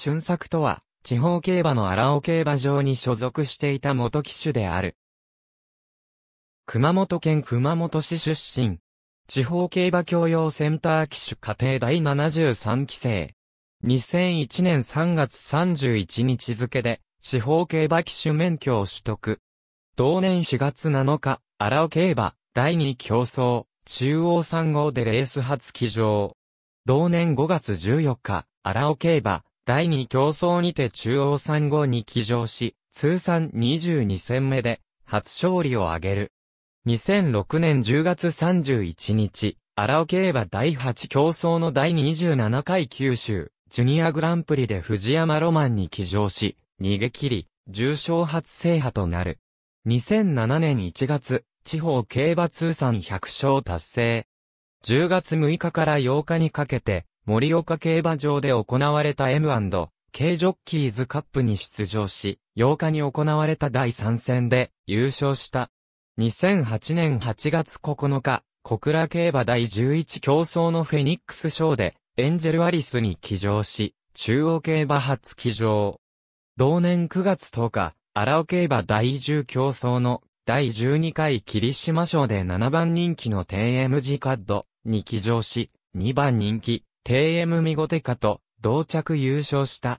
春作とは、地方競馬の荒尾競馬場に所属していた元騎手である。熊本県熊本市出身。地方競馬教養センター騎手家庭第73期生。2001年3月31日付で、地方競馬騎手免許を取得。同年4月7日、荒尾競馬、第2競争、中央3号でレース初騎乗。同年5月14日、荒尾競馬、第2競争にて中央3号に騎乗し、通算22戦目で初勝利を挙げる。2006年10月31日、荒尾競馬第8競争の第27回九州、ジュニアグランプリで藤山ロマンに騎乗し、逃げ切り、重賞初制覇となる。2007年1月、地方競馬通算100勝達成。10月6日から8日にかけて、盛岡競馬場で行われた M&K ジョッキーズカップに出場し、8日に行われた第3戦で優勝した。2008年8月9日、小倉競馬第11競争のフェニックス賞で、エンジェルアリスに騎乗し、中央競馬初騎乗。同年9月10日、荒尾競馬第10競争の第12回霧島賞で7番人気のテン・エムジカッドに騎乗し、2番人気テ m エムミゴテカと同着優勝した。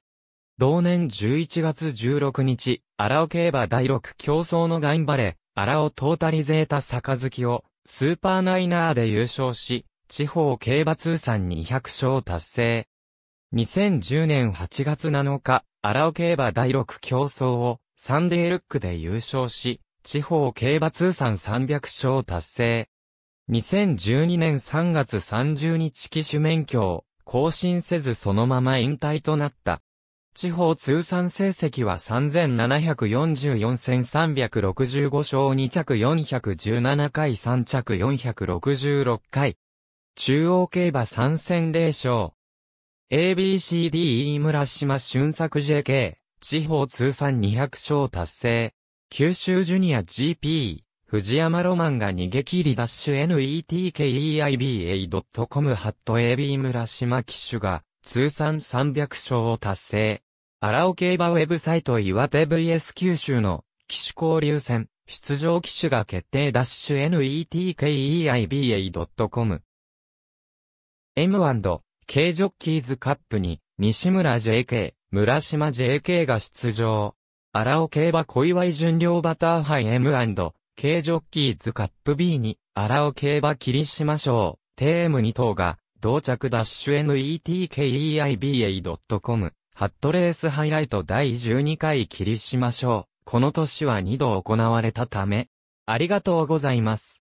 同年11月16日、荒尾競馬第6競争のガインバレ、荒尾トータリゼータ杯をスーパーナイナーで優勝し、地方競馬通算200勝達成。2010年8月7日、荒尾競馬第6競争をサンデールックで優勝し、地方競馬通算300勝達成。2012年3月30日機種免許を更新せずそのまま引退となった。地方通算成績は3744 365勝2着417回3着466回。中央競馬3戦0勝。ABCD e 村島俊作 JK、地方通算200勝達成。九州ジュニア GP、藤山ロマンが逃げ切りダッシュ netkeiba.com ハット AB 村島騎手が通算300勝を達成。荒尾競馬ウェブサイト岩手 VS 九州の騎手交流戦出場騎手が決定ダッシュ netkeiba.com M&K ジョッキーズカップに西村 JK、村島 JK が出場。荒尾競馬小祝巡量バターハイ M&K 軽ジョッキーズカップ B に、荒尾競馬切りしまょう。テ TM2 等が、同着ダッシュ netkeiba.com、ハットレースハイライト第12回切りしましょう。この年は2度行われたため、ありがとうございます。